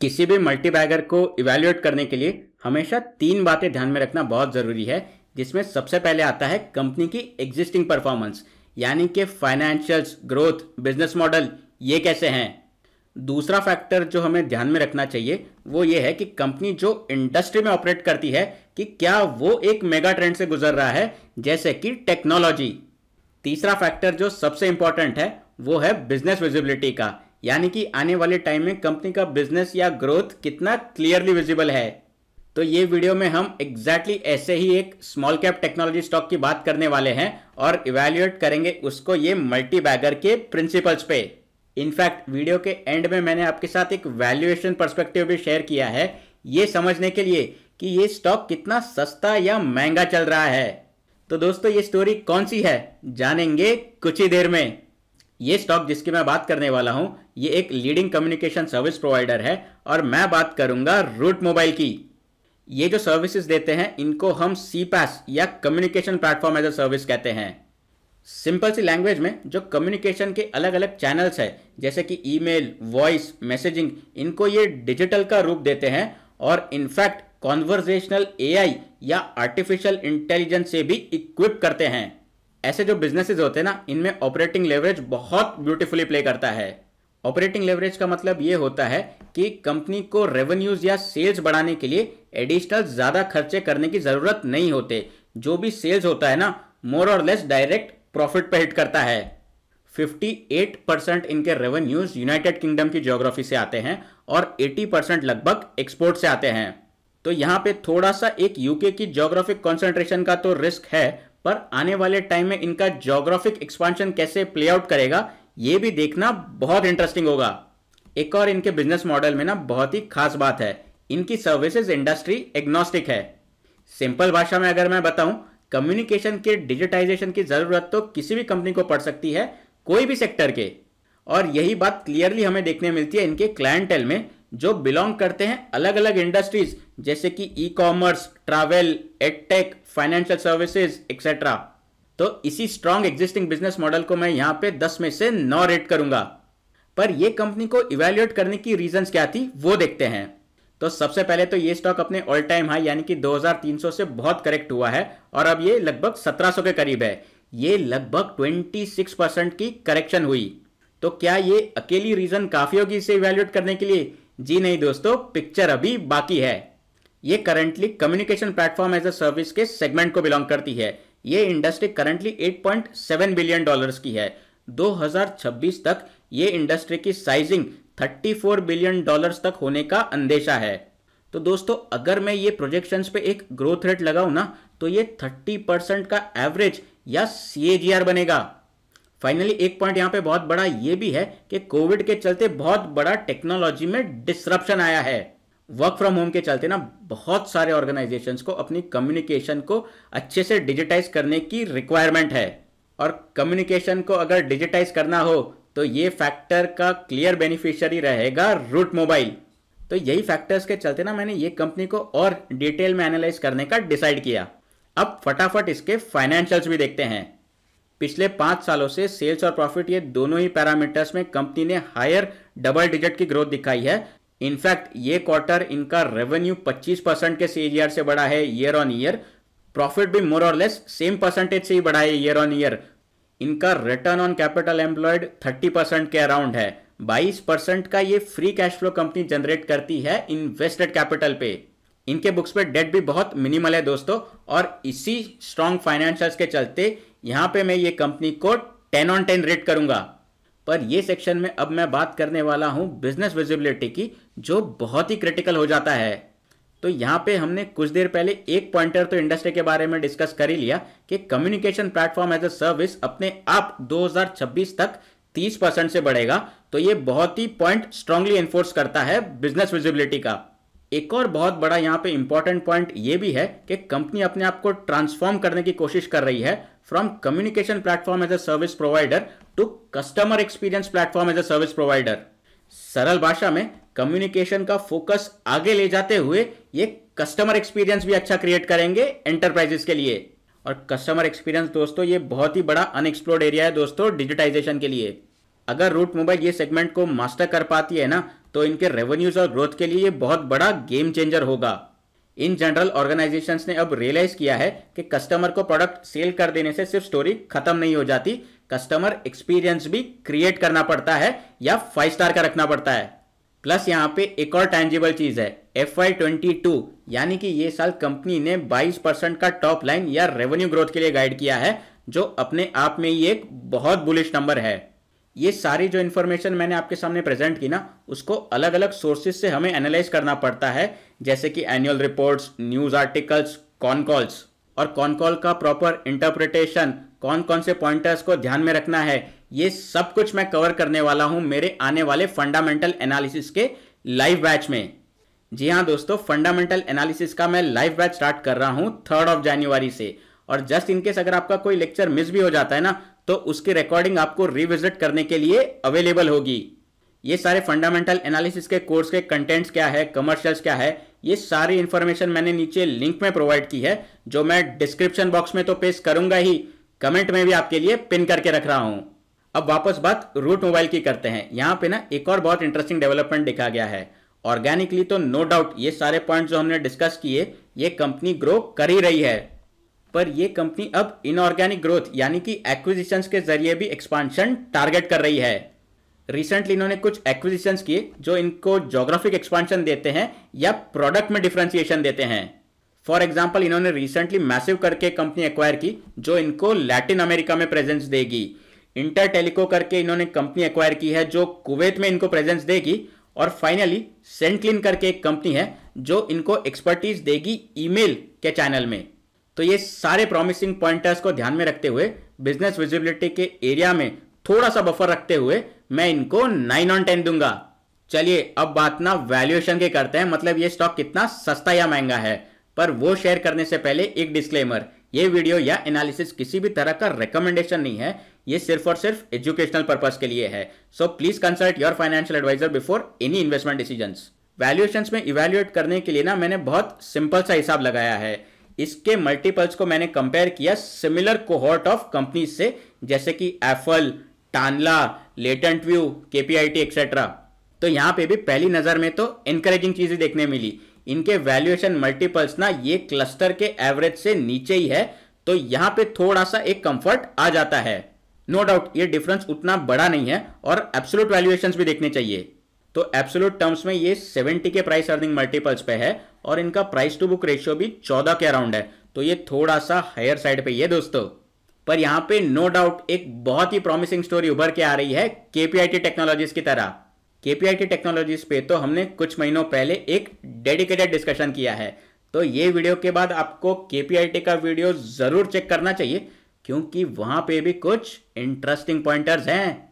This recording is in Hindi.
किसी भी मल्टीबैगर को इवेल्युएट करने के लिए हमेशा तीन बातें ध्यान में रखना बहुत ज़रूरी है जिसमें सबसे पहले आता है कंपनी की एग्जिस्टिंग परफॉर्मेंस यानी कि फाइनेंशियल्स ग्रोथ बिजनेस मॉडल ये कैसे हैं दूसरा फैक्टर जो हमें ध्यान में रखना चाहिए वो ये है कि कंपनी जो इंडस्ट्री में ऑपरेट करती है कि क्या वो एक मेगा ट्रेंड से गुजर रहा है जैसे कि टेक्नोलॉजी तीसरा फैक्टर जो सबसे इंपॉर्टेंट है वो है बिजनेस विजिबिलिटी का यानी कि आने वाले टाइम में कंपनी का बिजनेस या ग्रोथ कितना क्लियरली विजिबल है तो ये वीडियो में हम एग्जैक्टली exactly ऐसे ही एक स्मॉल कैप टेक्नोलॉजी स्टॉक की बात करने वाले हैं और इवेल्युएट करेंगे उसको ये मल्टी बैगर के प्रिंसिपल्स पे इनफैक्ट वीडियो के एंड में मैंने आपके साथ एक वैल्यूएशन पर्सपेक्टिव भी शेयर किया है ये समझने के लिए कि ये स्टॉक कितना सस्ता या महंगा चल रहा है तो दोस्तों ये स्टोरी कौन सी है जानेंगे कुछ ही देर में ये स्टॉक जिसकी मैं बात करने वाला हूं ये एक लीडिंग कम्युनिकेशन सर्विस प्रोवाइडर है और मैं बात करूंगा रूट मोबाइल की ये जो सर्विसेज देते हैं इनको हम सी पैस या communication platform as a service कहते हैं सिंपल सी लैंग्वेज में जो कम्युनिकेशन के अलग अलग चैनल्स हैं जैसे कि ईमेल, वॉइस मैसेजिंग इनको ये डिजिटल का रूप देते हैं और इनफैक्ट कॉन्वर्जेशनल एआई या आर्टिफिशियल इंटेलिजेंस से भी इक्विप करते हैं ऐसे जो बिजनेसेस होते हैं ना इनमें ऑपरेटिंग लेवरेज बहुत ब्यूटीफुली प्ले करता है ऑपरेटिंग लेवरेज का मतलब ये होता है कि कंपनी को रेवेन्यूज या सेल्स बढ़ाने के लिए एडिशनल ज़्यादा खर्चे करने की ज़रूरत नहीं होते जो भी सेल्स होता है ना मोर और लेस डायरेक्ट प्रॉफिट पर हिट करता है 58 परसेंट इनके रेवेन्यूज यूनाइटेड किंगडम की ज्योग्राफी से आते हैं और 80 परसेंट लगभग एक्सपोर्ट से आते हैं तो यहां पे थोड़ा सा एक यूके की ज्योग्राफिक कॉन्सेंट्रेशन का तो रिस्क है पर आने वाले टाइम में इनका जोग्राफिक एक्सपांशन कैसे प्ले आउट करेगा ये भी देखना बहुत इंटरेस्टिंग होगा एक और इनके बिजनेस मॉडल में ना बहुत ही खास बात है इनकी सर्विसेज इंडस्ट्री एग्नोस्टिक है सिंपल भाषा में अगर मैं बताऊं कम्युनिकेशन के डिजिटाइजेशन की ज़रूरत तो किसी भी कंपनी को पड़ सकती है कोई भी सेक्टर के और यही बात क्लियरली हमें देखने मिलती है इनके क्लाइंटेल में जो बिलोंग करते हैं अलग अलग इंडस्ट्रीज जैसे कि ecommerce travel edtech financial services etcetera तो इसी स्ट्रांग एग्जिस्टिंग बिजनेस मॉडल को मैं यहां पे 10 में से 9 रेट करूंगा पर ये कंपनी को इवेल्युएट करने की रीजन क्या थी वो देखते हैं तो सबसे पहले तो ये स्टॉक अपने ऑल टाइम हाई यानी कि 2300 से बहुत करेक्ट हुआ है और अब ये लगभग 1700 के करीब है ये लगभग 26 की करेक्शन हुई तो क्या ये अकेली रीजन काफी होगी इसे इवेल्युएट करने के लिए जी नहीं दोस्तों पिक्चर अभी बाकी है ये currently communication platform as a service के सेगमेंट को बिलोंग करती है ये इंडस्ट्री करंटली 8.7 बिलियन डॉलर्स की है 2026 तक ये इंडस्ट्री की साइजिंग 34 बिलियन डॉलर्स तक होने का अंदेशा है तो दोस्तों अगर मैं ये प्रोजेक्शन पे एक ग्रोथ रेट लगाऊ ना तो ये 30 परसेंट का एवरेज या सी बनेगा फाइनली एक पॉइंट यहाँ पे बहुत बड़ा ये भी है कि कोविड के चलते बहुत बड़ा टेक्नोलॉजी में डिसरप्शन आया है वर्क फ्रॉम होम के चलते ना बहुत सारे ऑर्गेनाइजेशंस को अपनी कम्युनिकेशन को अच्छे से डिजिटाइज करने की रिक्वायरमेंट है और कम्युनिकेशन को अगर डिजिटाइज करना हो तो ये फैक्टर का क्लियर बेनिफिशियरी रहेगा रूट मोबाइल तो यही फैक्टर्स के चलते ना मैंने ये कंपनी को और डिटेल में एनालाइज करने का डिसाइड किया अब फटाफट इसके फाइनेंशियल्स भी देखते हैं पिछले पांच सालों से सेल्स और प्रॉफिट ये दोनों ही पैरामीटर्स में कंपनी ने हायर डबल डिजिट की ग्रोथ दिखाई है इनफैक्ट ये क्वार्टर इनका रेवेन्यू 25 परसेंट के सीजीआर से बढ़ा है ईयर ऑन ईयर प्रॉफिट भी मोर और लेस सेम परसेंटेज से ही बढ़ा है ईयर ऑन ईयर इनका return on capital employed 30 percent के अराउंड है 22 परसेंट का ये free cash flow company generate करती है इन्वेस्टेड कैपिटल पे इनके बुक्स पे डेट भी बहुत मिनिमल है दोस्तों और इसी स्ट्रॉन्ग फाइनेंशियल्स के चलते यहां पे मैं ये कंपनी को टेन ऑन टेन रेट करूंगा पर ये सेक्शन में अब मैं बात करने वाला हूं बिजनेस विजिबिलिटी की जो बहुत ही क्रिटिकल हो जाता है तो यहां पे हमने कुछ देर पहले एक पॉइंटर तो इंडस्ट्री के बारे में डिस्कस कर ही लिया कि communication platform as a service अपने आप 2026 तक 30 परसेंट से बढ़ेगा तो ये बहुत ही पॉइंट स्ट्रांगली एनफोर्स करता है बिजनेस विजिबिलिटी का एक और बहुत बड़ा यहाँ पे इंपॉर्टेंट पॉइंट ये भी है कि कंपनी अपने आप को ट्रांसफॉर्म करने की कोशिश कर रही है from communication platform as a service provider to customer experience platform as a service provider सरल भाषा में कम्युनिकेशन का फोकस आगे ले जाते हुए ये कस्टमर एक्सपीरियंस भी अच्छा क्रिएट करेंगे एंटरप्राइजेस के लिए और कस्टमर एक्सपीरियंस दोस्तों ये बहुत ही बड़ा अनएक्सप्लोर्ड एरिया है दोस्तों डिजिटाइजेशन के लिए अगर रूट मोबाइल ये सेगमेंट को मास्टर कर पाती है ना तो इनके रेवेन्यूज और ग्रोथ के लिए ये बहुत बड़ा गेम चेंजर होगा इन जनरल ऑर्गेनाइजेशंस ने अब रियलाइज किया है कि कस्टमर को प्रोडक्ट सेल कर देने से सिर्फ स्टोरी खत्म नहीं हो जाती कस्टमर एक्सपीरियंस भी क्रिएट करना पड़ता है या फाइव स्टार का रखना पड़ता है प्लस यहाँ पे एक और टैंजिबल चीज है एफ आई ट्वेंटी टू यानी कि ये साल कंपनी ने 22 परसेंट का टॉप लाइन या रेवेन्यू ग्रोथ के लिए गाइड किया है जो अपने आप में ही एक बहुत बुलिश नंबर है ये सारी जो इन्फॉर्मेशन मैंने आपके सामने प्रेजेंट की ना उसको अलग अलग सोर्सेज से हमें एनालाइज करना पड़ता है जैसे कि annual reports news articles con calls और कॉन कॉल का प्रॉपर इंटरप्रिटेशन कौन कौन से पॉइंटर्स को ध्यान में रखना है ये सब कुछ मैं कवर करने वाला हूँ मेरे आने वाले फंडामेंटल एनालिसिस के लाइव बैच में जी हाँ दोस्तों फंडामेंटल एनालिसिस का मैं लाइव बैच स्टार्ट कर रहा हूँ थर्ड ऑफ जनवरी से और जस्ट इनकेस अगर आपका कोई लेक्चर मिस भी हो जाता है ना तो उसकी रिकॉर्डिंग आपको रिविजिट करने के लिए अवेलेबल होगी ये सारे फंडामेंटल एनालिसिस के कोर्स के कंटेंट्स क्या है कमर्शियल्स क्या है ये सारी इन्फॉर्मेशन मैंने नीचे लिंक में प्रोवाइड की है जो मैं डिस्क्रिप्शन बॉक्स में तो पेश करूंगा ही कमेंट में भी आपके लिए पिन करके रख रहा हूं अब वापस बात रूट मोबाइल की करते हैं यहां पे ना एक और बहुत इंटरेस्टिंग डेवलपमेंट दिखा गया है ऑर्गेनिकली तो नो डाउट ये सारे पॉइंट जो हमने डिस्कस किए ये कंपनी ग्रो कर ही रही है पर यह कंपनी अब इनऑर्गेनिक ग्रोथ यानी कि एक्विजिशन के जरिए भी एक्सपांशन टारगेट कर रही है रिसेंटली इन्होंने कुछ एक्विजिशन किए जो इनको जोग्राफिक एक्सपांशन देते हैं या प्रोडक्ट में डिफ्रेंसिएशन देते हैं फॉर एग्जाम्पल इन्होंने रिसेंटली मैसिव करके कंपनी एक्वायर की जो इनको लैटिन अमेरिका में प्रेजेंस देगी इंटर टेलीको करके इन्होंने कंपनी एक्वायर की है जो कुवैत में इनको प्रेजेंस देगी और फाइनली सेंटलिन करके एक कंपनी है जो इनको एक्सपर्टीज देगी ईमेल के चैनल में तो ये सारे प्रॉमिसिंग पॉइंटर्स को ध्यान में रखते हुए बिजनेस विजिबिलिटी के एरिया में थोड़ा सा बफर रखते हुए मैं इनको नाइन ऑन टेन दूंगा चलिए अब बात ना वैल्यूएशन के करते हैं मतलब ये स्टॉक कितना सस्ता या महंगा है पर वो शेयर करने से पहले एक डिस्क्लेमर ये वीडियो या एनालिसिस किसी भी तरह का रिकमेंडेशन नहीं है ये सिर्फ और सिर्फ एजुकेशनल पर्पज के लिए है so please consult your financial advisor before any investment decision valuation में इवेल्युएट करने के लिए ना मैंने बहुत सिंपल सा हिसाब लगाया है इसके मल्टीपल्स को मैंने कंपेयर किया सिमिलर कोहोर्ट ऑफ कंपनीज से जैसे कि Affle Tanla Latent View KPIT etcetera तो यहाँ पे भी पहली नज़र में तो इनकरेजिंग चीज़ें देखने मिली इनके वैल्यूएशन मल्टीपल्स ना ये क्लस्टर के एवरेज से नीचे ही है तो यहाँ पे थोड़ा सा एक कंफर्ट आ जाता है नो no डाउट ये डिफरेंस उतना बड़ा नहीं है और एब्सोलूट वैल्यूएशन भी देखने चाहिए तो एब्सोलूट टर्म्स में ये 70 के प्राइस अर्निंग मल्टीपल्स पे है और इनका प्राइस टू बुक रेशियो भी 14 के अराउंड है तो ये थोड़ा सा हायर साइड पे ये दोस्तों पर यहां पे नो no डाउट एक बहुत ही प्रॉमिसिंग स्टोरी उभर के आ रही है केपीआईटी टेक्नोलॉजीज की तरह केपीआईटी टेक्नोलॉजीज पे तो हमने कुछ महीनों पहले एक डेडिकेटेड डिस्कशन किया है तो ये वीडियो के बाद आपको केपीआईटी का वीडियो जरूर चेक करना चाहिए क्योंकि वहां पे भी कुछ इंटरेस्टिंग पॉइंटर्स हैं